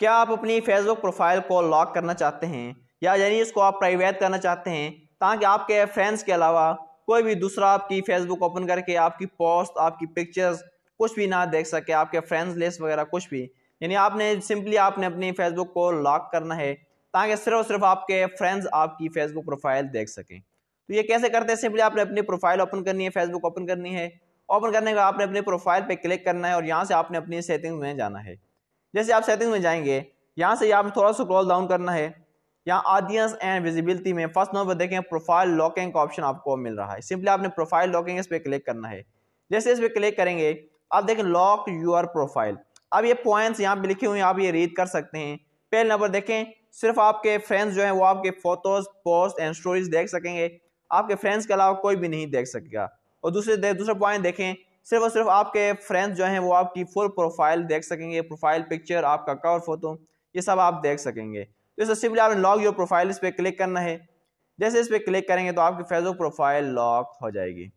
क्या आप अपनी फेसबुक प्रोफाइल को लॉक करना चाहते हैं या यानी इसको आप प्राइवेट करना चाहते हैं ताकि आपके फ्रेंड्स के अलावा कोई भी दूसरा आपकी फेसबुक ओपन करके आपकी पोस्ट आपकी पिक्चर्स कुछ भी ना देख सके आपके फ्रेंड्स लिस्ट वगैरह कुछ भी यानी आपने सिंपली आपने अपनी फेसबुक को लॉक करना है ताकि सिर्फ और सिर्फ आपके फ्रेंड्स आपकी फेसबुक प्रोफाइल देख सकें तो ये कैसे करते हैं सिंपली आपने अपनी प्रोफाइल ओपन करनी है फेसबुक ओपन करनी है ओपन करने के बाद आपने अपने प्रोफाइल पे क्लिक करना है और यहाँ से आपने अपनी सेटिंग्स में जाना है जैसे आप सेटिंग में जाएंगे यहाँ से आप थोड़ा क्रॉल डाउन करना है यहाँ ऑडियंस एंड विजिबिलिटी में फर्स्ट नंबर पर देखें प्रोफाइल लॉकिंग का ऑप्शन आपको मिल रहा है सिंपली आपने प्रोफाइल लॉकिंग इस पर क्लिक करना है जैसे इस पर क्लिक करेंगे आप देखें लॉक यूर प्रोफाइल अब ये पॉइंट्स यहाँ पे लिखे हुए हैं आप ये रीड कर सकते हैं पहले नंबर देखें सिर्फ आपके फ्रेंड्स जो हैं वो आपके फोटोज पोस्ट एंड स्टोरीज देख सकेंगे आपके फ्रेंड्स के अलावा कोई भी नहीं देख सकेगा और दूसरे दूसरा पॉइंट देखें सिर्फ और सिर्फ आपके फ्रेंड्स जो हैं वो आपकी फुल प्रोफाइल देख सकेंगे प्रोफाइल पिक्चर आपका कवर फोटो ये सब आप देख सकेंगे तो इससे सिंपली आपने लॉक योर प्रोफाइल इस पर क्लिक करना है जैसे इस पर क्लिक करेंगे तो आपकी फेसबुक प्रोफाइल लॉक हो जाएगी